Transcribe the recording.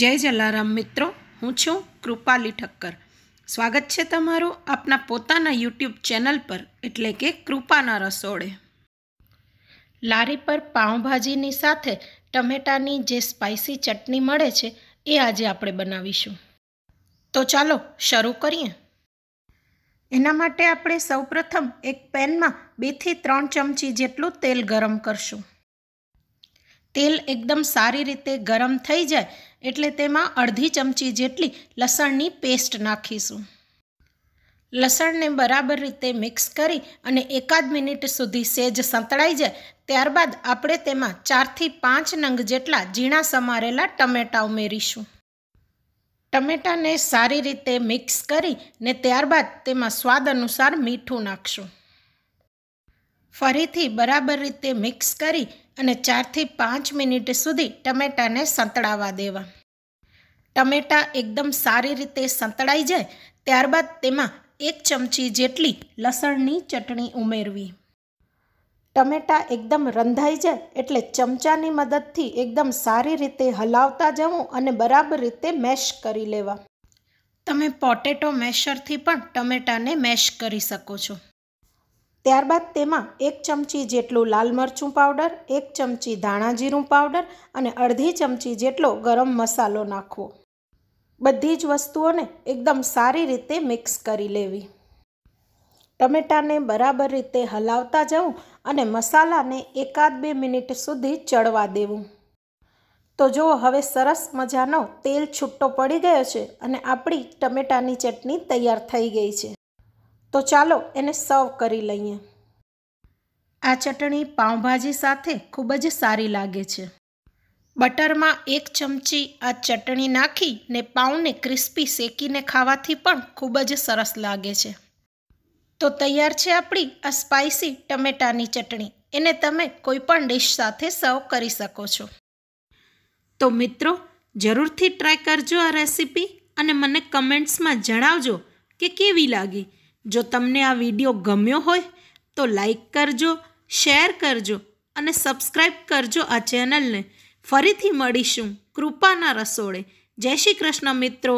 જય જલારામ મિત્રો હું છું કૃપાલી ઠક્કર સ્વાગત છે તમારું આપના પોતાના યુટ્યુબ ચેનલ પર એટલે કે કૃપાના રસોડે લારી પર પાઉંભાજીની સાથે ટમેટાની જે સ્પાઇસી ચટણી મળે છે એ આજે આપણે બનાવીશું તો ચાલો શરૂ કરીએ એના માટે આપણે સૌપ્રથમ એક પેનમાં બેથી ત્રણ ચમચી જેટલું તેલ ગરમ કરશું તેલ એકદમ સારી રીતે ગરમ થઈ જાય એટલે તેમાં અડધી ચમચી જેટલી લસણની પેસ્ટ નાખીશું લસણને બરાબર રીતે મિક્સ કરી અને એકાદ મિનિટ સુધી સેજ સંતળાઈ જાય ત્યારબાદ આપણે તેમાં ચારથી પાંચ નંગ જેટલા ઝીણા સમારેલા ટમેટાં ઉમેરીશું ટમેટાને સારી રીતે મિક્સ કરી ને ત્યારબાદ તેમાં સ્વાદ અનુસાર મીઠું નાખશું ફરીથી બરાબર રીતે મિક્સ કરી અને ચારથી પાંચ મિનિટ સુધી ટમેટાને સંતળાવા દેવા ટમેટા એકદમ સારી રીતે સંતળાઈ જાય ત્યારબાદ તેમાં એક ચમચી જેટલી લસણની ચટણી ઉમેરવી ટમેટા એકદમ રંધાઈ જાય એટલે ચમચાની મદદથી એકદમ સારી રીતે હલાવતા જવું અને બરાબર રીતે મેશ કરી લેવા તમે પોટેટો મેશરથી પણ ટમેટાને મેશ કરી શકો છો ત્યારબાદ તેમાં એક ચમચી જેટલું લાલ મરચું પાવડર એક ચમચી ધાણાજીરું પાવડર અને અડધી ચમચી જેટલો ગરમ મસાલો નાખવો બધી જ વસ્તુઓને એકદમ સારી રીતે મિક્સ કરી લેવી ટમેટાને બરાબર રીતે હલાવતા જવું અને મસાલાને એકાદ બે મિનિટ સુધી ચડવા દેવું તો જુઓ હવે સરસ મજાનો તેલ છૂટો પડી ગયો છે અને આપણી ટમેટાની ચટણી તૈયાર થઈ ગઈ છે તો ચાલો એને સર્વ કરી લઈએ આ ચટણી પાઉંભાજી સાથે ખૂબ જ સારી લાગે છે બટરમાં એક ચમચી આ ચટણી નાખી ને પાઉંને ક્રિસ્પી શેકીને ખાવાથી પણ ખૂબ જ સરસ લાગે છે તો તૈયાર છે આપણી આ સ્પાઇસી ટમેટાની ચટણી એને તમે કોઈપણ ડિશ સાથે સર્વ કરી શકો છો તો મિત્રો જરૂરથી ટ્રાય કરજો આ રેસીપી અને મને કમેન્ટ્સમાં જણાવજો કે કેવી લાગી જો તમને આ વિડીયો ગમ્યો હોય તો લાઈક કરજો શેર કરજો અને સબસ્ક્રાઈબ કરજો આ ચેનલને ફરીથી મળીશું કૃપાના રસોડે જય શ્રી કૃષ્ણ મિત્રો